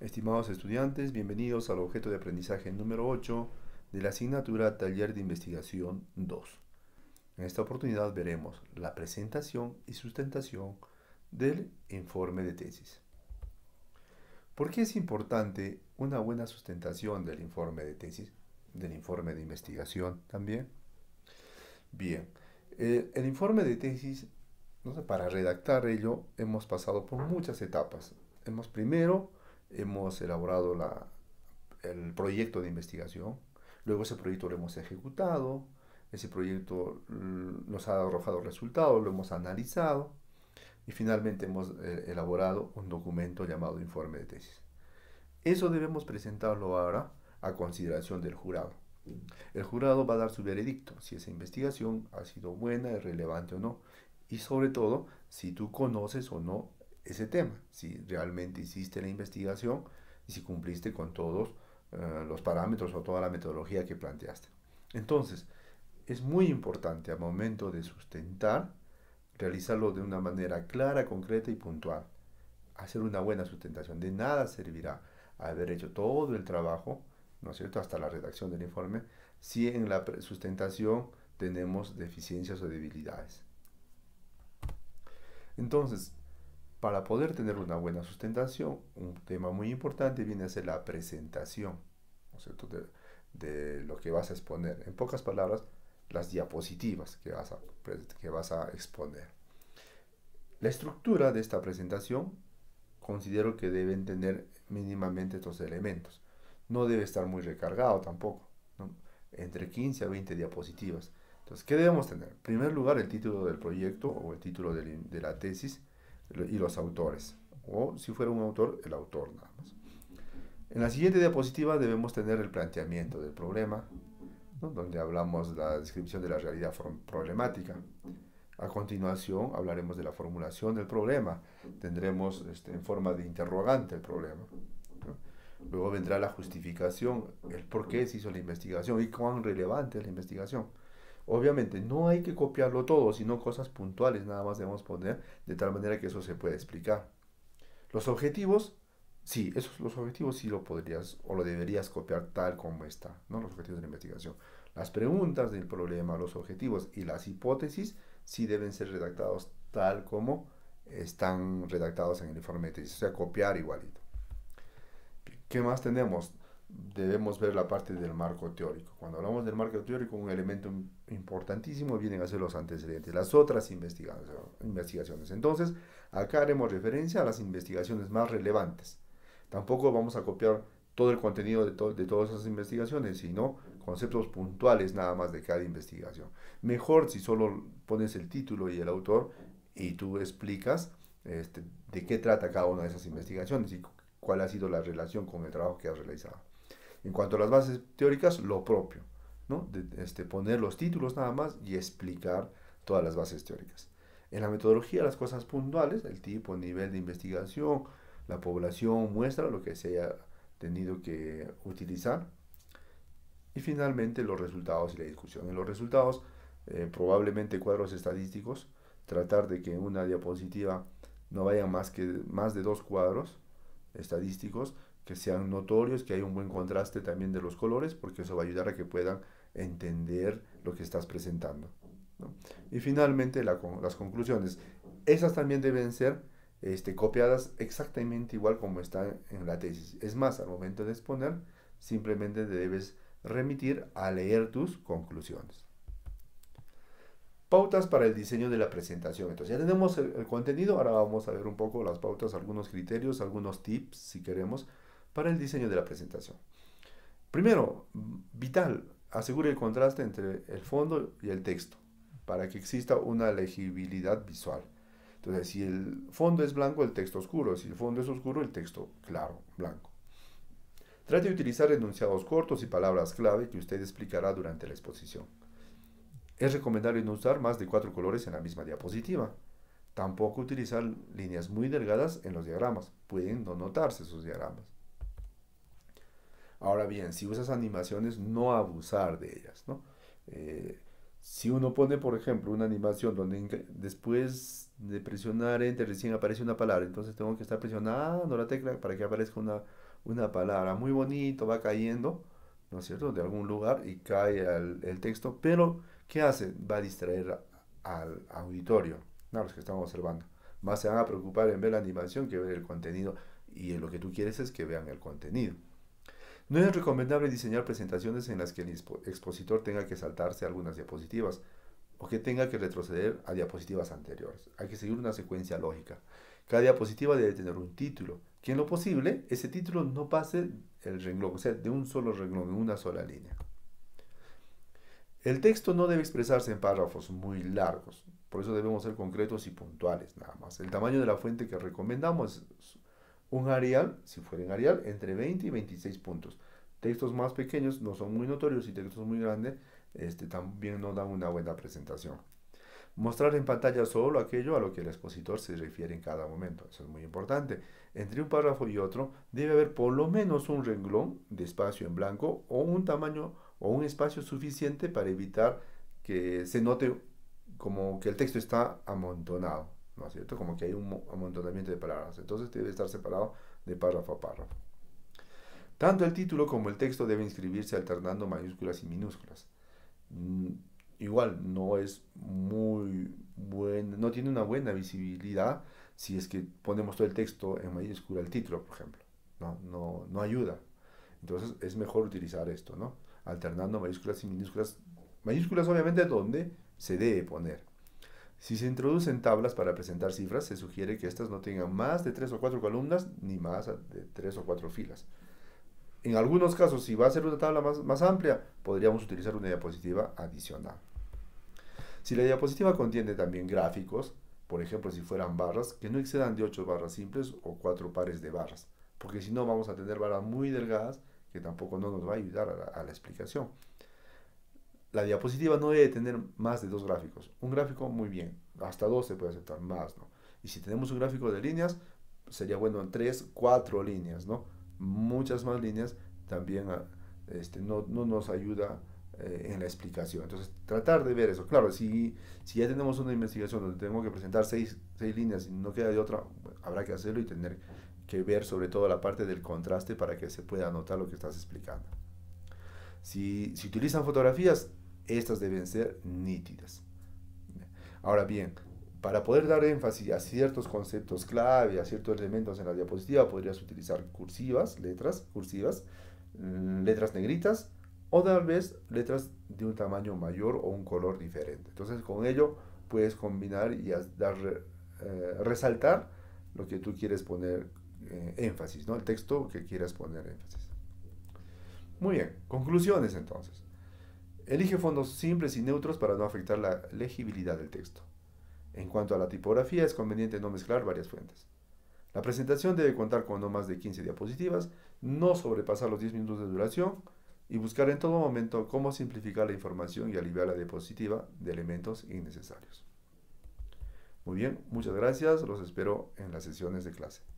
Estimados estudiantes, bienvenidos al objeto de aprendizaje número 8 de la asignatura Taller de Investigación 2. En esta oportunidad veremos la presentación y sustentación del informe de tesis. ¿Por qué es importante una buena sustentación del informe de tesis, del informe de investigación también? Bien, eh, el, informe de tesis, para redactar ello, hemos pasado por muchas etapas. Hemos primero hemos elaborado la, el proyecto de investigación, luego ese proyecto lo hemos ejecutado, ese proyecto nos ha arrojado resultados, lo hemos analizado y finalmente hemos eh, elaborado un documento llamado informe de tesis. Eso debemos presentarlo ahora a consideración del jurado. El jurado va a dar su veredicto, si esa investigación ha sido buena, es relevante o no, y sobre todo si tú conoces o no ese tema, si realmente hiciste la investigación y si cumpliste con todos eh, los parámetros o toda la metodología que planteaste. Entonces, es muy importante al momento de sustentar realizarlo de una manera clara, concreta y puntual. Hacer una buena sustentación. De nada servirá haber hecho todo el trabajo, ¿no es cierto?, hasta la redacción del informe, si en la sustentación tenemos deficiencias o debilidades. Entonces, para poder tener una buena sustentación, un tema muy importante viene a ser la presentación De, lo que vas a exponer. En pocas palabras, las diapositivas que vas, a, que vas a exponer. La estructura de esta presentación considero que deben tener mínimamente estos elementos. No debe estar muy recargado tampoco. Entre 15 a 20 diapositivas. Entonces, ¿qué debemos tener? En primer lugar, el título del proyecto o el título de la tesis y los autores. O si fuera un autor, el autor nada más. En la siguiente diapositiva debemos tener el planteamiento del problema, donde hablamos de la descripción de la realidad problemática. A continuación hablaremos de la formulación del problema. Tendremos este, en forma de interrogante el problema. Luego vendrá la justificación, el por qué se hizo la investigación y cuán relevante es la investigación. Obviamente no hay que copiarlo todo, sino cosas puntuales nada más debemos poner, de tal manera que eso se pueda explicar. Los objetivos, sí, esos los objetivos sí lo podrías o lo deberías copiar tal como está, ¿no? Los objetivos de la investigación. Las preguntas del problema, los objetivos y las hipótesis sí deben ser redactados tal como están redactados en el informe de tesis, o sea, copiar igualito. ¿Qué más tenemos? debemos ver la parte del marco teórico. Cuando hablamos del marco teórico, un elemento importantísimo vienen a ser los antecedentes, las otras investigaciones. Entonces, acá haremos referencia a las investigaciones más relevantes. Tampoco vamos a copiar todo el contenido de, todas esas investigaciones, sino conceptos puntuales nada más de cada investigación. Mejor si solo pones el título y el autor y tú explicas este, de qué trata cada una de esas investigaciones y cuál ha sido la relación con el trabajo que has realizado. En cuanto a las bases teóricas, lo propio, ¿no? De, este, poner los títulos nada más y explicar todas las bases teóricas. En la metodología, las cosas puntuales, el tipo, nivel de investigación, la población, muestra, lo que se haya tenido que utilizar. Y finalmente, los resultados y la discusión. En los resultados, eh, probablemente cuadros estadísticos, tratar de que en una diapositiva no vayan más, que, más de dos cuadros estadísticos que sean notorios, que hay un buen contraste también de los colores, porque eso va a ayudar a que puedan entender lo que estás presentando. Y finalmente las conclusiones. Esas también deben ser este, copiadas exactamente igual como están en la tesis. Es más, al momento de exponer, simplemente debes remitir a leer tus conclusiones. Pautas para el diseño de la presentación. Entonces ya tenemos el, contenido, ahora vamos a ver un poco las pautas, algunos criterios, algunos tips si queremos para el diseño de la presentación. Primero, vital, asegure el contraste entre el fondo y el texto para que exista una legibilidad visual. Entonces, si el fondo es blanco, el texto oscuro. Si el fondo es oscuro, el texto claro, blanco. Trate de utilizar enunciados cortos y palabras clave que usted explicará durante la exposición. Es recomendable no usar más de cuatro colores en la misma diapositiva. Tampoco utilizar líneas muy delgadas en los diagramas. Pueden no notarse sus diagramas. Ahora bien, si usas animaciones, no abusar de ellas, ¿no? Eh, si uno pone, por ejemplo, una animación donde después de presionar Enter recién aparece una palabra, entonces tengo que estar presionando la tecla para que aparezca una, palabra. Muy bonito, va cayendo, ¿no es cierto?, de algún lugar y cae el, texto, pero ¿qué hace? Va a distraer al auditorio, a los que están observando. Más se van a preocupar en ver la animación que ver el contenido y lo que tú quieres es que vean el contenido. No es recomendable diseñar presentaciones en las que el expositor tenga que saltarse algunas diapositivas o que tenga que retroceder a diapositivas anteriores. Hay que seguir una secuencia lógica. Cada diapositiva debe tener un título, que en lo posible ese título no pase el renglón, o sea, de un solo renglón, en una sola línea. El texto no debe expresarse en párrafos muy largos, por eso debemos ser concretos y puntuales nada más. El tamaño de la fuente que recomendamos un Arial, si fuera en Arial, entre 20 y 26 puntos. Textos más pequeños no son muy notorios y textos muy grandes este, también no dan una buena presentación. Mostrar en pantalla solo aquello a lo que el expositor se refiere en cada momento. Eso es muy importante. Entre un párrafo y otro debe haber por lo menos un renglón de espacio en blanco o un tamaño o un espacio suficiente para evitar que se note como que el texto está amontonado. Como que hay un amontonamiento de palabras, entonces debe estar separado de párrafo a párrafo. Tanto el título como el texto debe inscribirse alternando mayúsculas y minúsculas. Mm, igual, no es muy bueno, no tiene una buena visibilidad si es que ponemos todo el texto en mayúscula, el título, por ejemplo. No, no, no ayuda. Entonces es mejor utilizar esto, ¿no? Alternando mayúsculas y minúsculas. Mayúsculas obviamente donde se debe poner. Si se introducen tablas para presentar cifras, se sugiere que éstas no tengan más de tres o cuatro columnas ni más de tres o cuatro filas. En algunos casos, si va a ser una tabla más, amplia, podríamos utilizar una diapositiva adicional. Si la diapositiva contiene también gráficos, por ejemplo, si fueran barras, que no excedan de 8 barras simples o 4 pares de barras, porque si no vamos a tener barras muy delgadas que tampoco nos va a ayudar a la explicación la diapositiva no debe tener más de dos gráficos. Un gráfico, muy bien, hasta dos se puede aceptar, más, Y si tenemos un gráfico de líneas, sería bueno en tres, cuatro líneas, ¿no? Muchas más líneas también ah, este, no, no nos ayuda eh, en la explicación. Entonces, tratar de ver eso. Claro, si, si ya tenemos una investigación donde tengo que presentar seis, líneas y no queda de otra, habrá que hacerlo y tener que ver sobre todo la parte del contraste para que se pueda notar lo que estás explicando. Si, si utilizan fotografías, estas deben ser nítidas. Ahora bien, para poder dar énfasis a ciertos conceptos clave, a ciertos elementos en la diapositiva, podrías utilizar cursivas, letras cursivas, mm, letras negritas o tal vez letras de un tamaño mayor o un color diferente. Entonces con ello puedes combinar y dar, eh, resaltar lo que tú quieres poner eh, énfasis, ¿no? el texto que quieras poner énfasis. Muy bien, conclusiones entonces. Elige fondos simples y neutros para no afectar la legibilidad del texto. En cuanto a la tipografía, es conveniente no mezclar varias fuentes. La presentación debe contar con no más de 15 diapositivas, no sobrepasar los 10 minutos de duración y buscar en todo momento cómo simplificar la información y aliviar la diapositiva de elementos innecesarios. Muy bien, muchas gracias, los espero en las sesiones de clase.